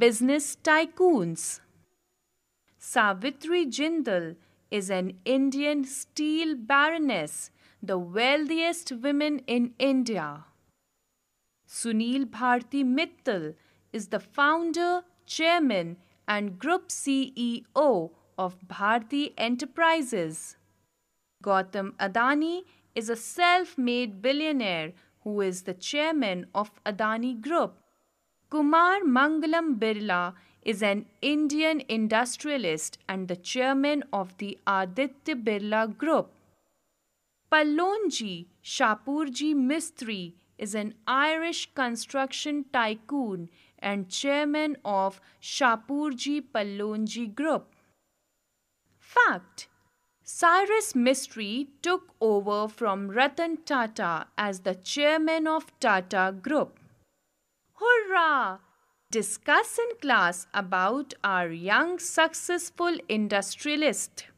business tycoons. Savitri Jindal is an Indian steel baroness, the wealthiest woman in India. Sunil Bharti Mittal is the founder, chairman, and group CEO of Bharti Enterprises. Gautam Adani is a self made billionaire who is the chairman of Adani Group. Kumar Mangalam Birla is an Indian industrialist and the chairman of the Aditya Birla Group. Pallonji Shapurji Mistri is an Irish construction tycoon and chairman of Shapurji Pallonji Group. Fact Cyrus Mistry took over from Ratan Tata as the chairman of Tata Group. Discuss in class about our young successful industrialist.